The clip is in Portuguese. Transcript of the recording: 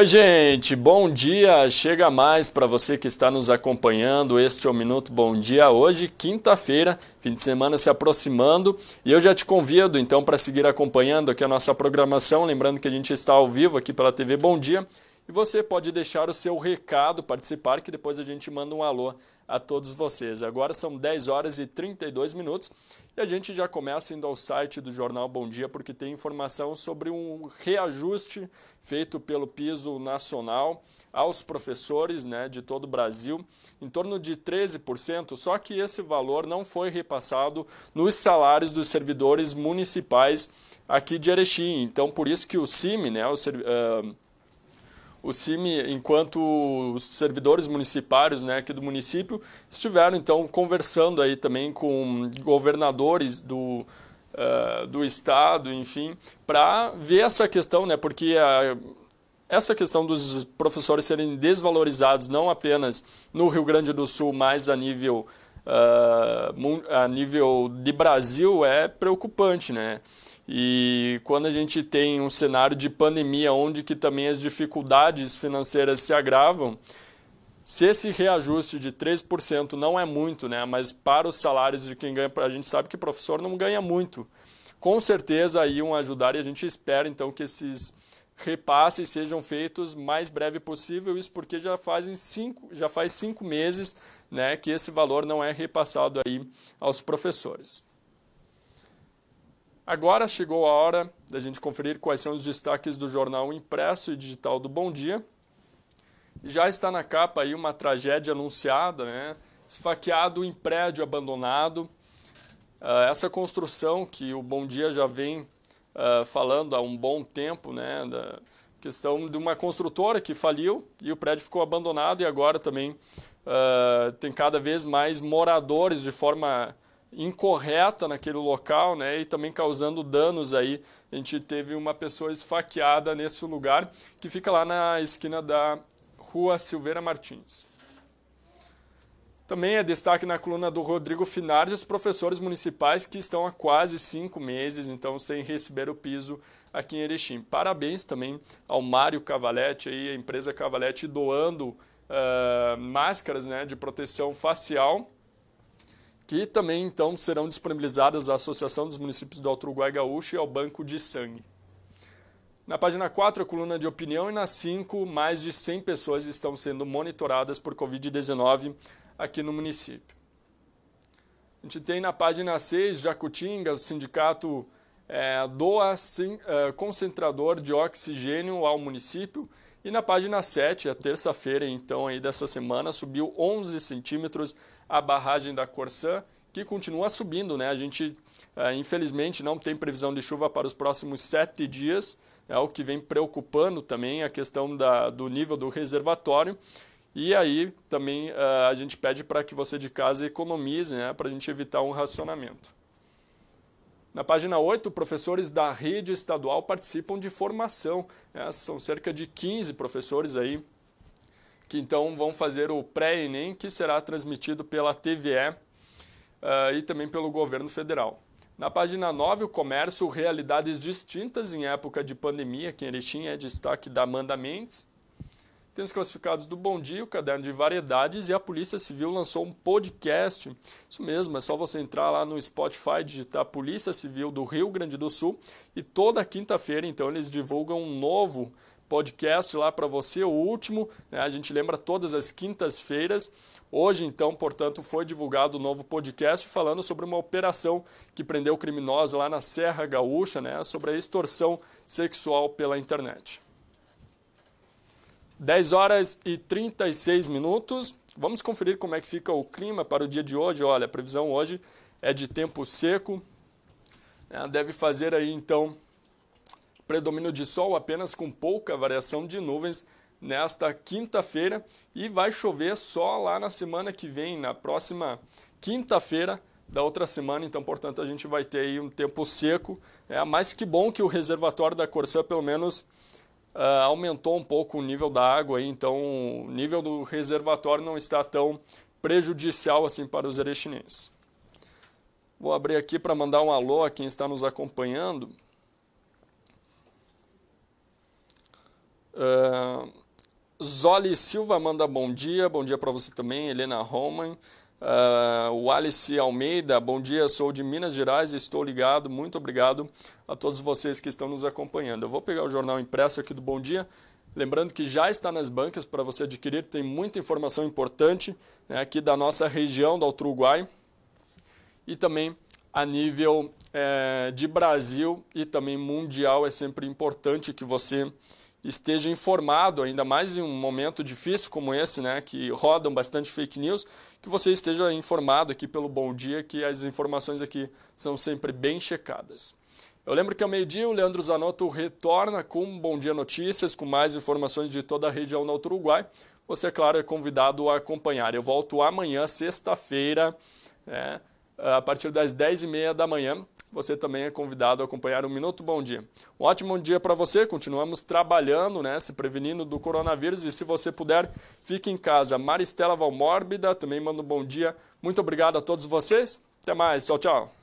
Oi, gente, bom dia. Chega mais para você que está nos acompanhando. Este é o Minuto Bom Dia. Hoje, quinta-feira, fim de semana se aproximando. E eu já te convido então para seguir acompanhando aqui a nossa programação. Lembrando que a gente está ao vivo aqui pela TV Bom Dia e você pode deixar o seu recado, participar, que depois a gente manda um alô a todos vocês. Agora são 10 horas e 32 minutos e a gente já começa indo ao site do Jornal Bom Dia, porque tem informação sobre um reajuste feito pelo piso nacional aos professores né, de todo o Brasil, em torno de 13%. Só que esse valor não foi repassado nos salários dos servidores municipais aqui de Erechim. Então, por isso que o CIMI, né, o, uh, o CIMI, enquanto os servidores municipários né, aqui do município, estiveram então conversando aí também com governadores do, uh, do estado, enfim, para ver essa questão, né, porque a, essa questão dos professores serem desvalorizados não apenas no Rio Grande do Sul, mas a nível uh, a nível de Brasil é preocupante, né? E quando a gente tem um cenário de pandemia onde que também as dificuldades financeiras se agravam, se esse reajuste de 3% não é muito, né? Mas para os salários de quem ganha, a gente sabe que o professor não ganha muito. Com certeza aí ajudar e a gente espera então que esses repasses sejam feitos mais breve possível, isso porque já, fazem cinco, já faz cinco meses né, que esse valor não é repassado aí aos professores. Agora chegou a hora da gente conferir quais são os destaques do jornal impresso e digital do Bom Dia. Já está na capa aí uma tragédia anunciada, né? Esfaqueado em prédio abandonado. Ah, essa construção que o Bom Dia já vem uh, falando há um bom tempo, né, da questão de uma construtora que faliu e o prédio ficou abandonado e agora também uh, tem cada vez mais moradores de forma incorreta naquele local, né, e também causando danos aí. A gente teve uma pessoa esfaqueada nesse lugar que fica lá na esquina da Rua Silveira Martins. Também é destaque na coluna do Rodrigo Finardi os professores municipais que estão há quase cinco meses, então, sem receber o piso aqui em Erechim. Parabéns também ao Mário Cavalete, aí, a empresa Cavalete doando uh, máscaras né, de proteção facial, que também então serão disponibilizadas à Associação dos Municípios do Alto Uruguai Gaúcho e ao Banco de Sangue. Na página 4, a coluna de opinião, e na 5, mais de 100 pessoas estão sendo monitoradas por Covid-19 aqui no município. A gente tem na página 6, Jacutinga, o sindicato é, doa sim, é, concentrador de oxigênio ao município. E na página 7, a terça-feira então aí dessa semana, subiu 11 centímetros a barragem da Corsã, que continua subindo, né? A gente, é, infelizmente, não tem previsão de chuva para os próximos sete dias, é o que vem preocupando também a questão da, do nível do reservatório. E aí também eh, a gente pede para que você de casa economize, né, para a gente evitar um racionamento. Na página 8, professores da rede estadual participam de formação. Né, são cerca de 15 professores aí que então vão fazer o pré-ENEM, que será transmitido pela TVE uh, eh, e também pelo governo federal. Na página 9, o comércio, realidades distintas em época de pandemia, que em Erechim é destaque da Amanda Mendes. Tem os classificados do Bom Dia, o caderno de variedades e a Polícia Civil lançou um podcast. Isso mesmo, é só você entrar lá no Spotify, digitar Polícia Civil do Rio Grande do Sul e toda quinta-feira, então, eles divulgam um novo podcast lá para você, o último. Né? A gente lembra todas as quintas-feiras. Hoje, então, portanto, foi divulgado o um novo podcast falando sobre uma operação que prendeu criminosos lá na Serra Gaúcha, né? sobre a extorsão sexual pela internet. 10 horas e 36 minutos. Vamos conferir como é que fica o clima para o dia de hoje. Olha, a previsão hoje é de tempo seco. Né? Deve fazer aí então predomínio de sol apenas com pouca variação de nuvens nesta quinta-feira e vai chover só lá na semana que vem, na próxima quinta-feira da outra semana, então, portanto, a gente vai ter aí um tempo seco. É, mas que bom que o reservatório da Corsã pelo menos Uh, aumentou um pouco o nível da água, aí, então o nível do reservatório não está tão prejudicial assim para os erechinenses. Vou abrir aqui para mandar um alô a quem está nos acompanhando. Uh, Zoli Silva manda bom dia, bom dia para você também, Helena Roman. Uh, o Alice Almeida, bom dia, sou de Minas Gerais e estou ligado. Muito obrigado a todos vocês que estão nos acompanhando. Eu vou pegar o jornal impresso aqui do Bom Dia. Lembrando que já está nas bancas para você adquirir, tem muita informação importante né, aqui da nossa região, do Uruguai, e também a nível é, de Brasil e também mundial. É sempre importante que você esteja informado, ainda mais em um momento difícil como esse, né, que rodam bastante fake news, que você esteja informado aqui pelo Bom Dia, que as informações aqui são sempre bem checadas. Eu lembro que ao meio-dia o Leandro Zanotto retorna com Bom Dia Notícias, com mais informações de toda a região do Uruguai. Você, é claro, é convidado a acompanhar. Eu volto amanhã, sexta-feira, né, a partir das 10h30 da manhã, você também é convidado a acompanhar o Minuto Bom Dia. Um ótimo dia para você, continuamos trabalhando, né, se prevenindo do coronavírus e se você puder, fique em casa. Maristela Valmórbida também manda um bom dia. Muito obrigado a todos vocês, até mais, tchau, tchau.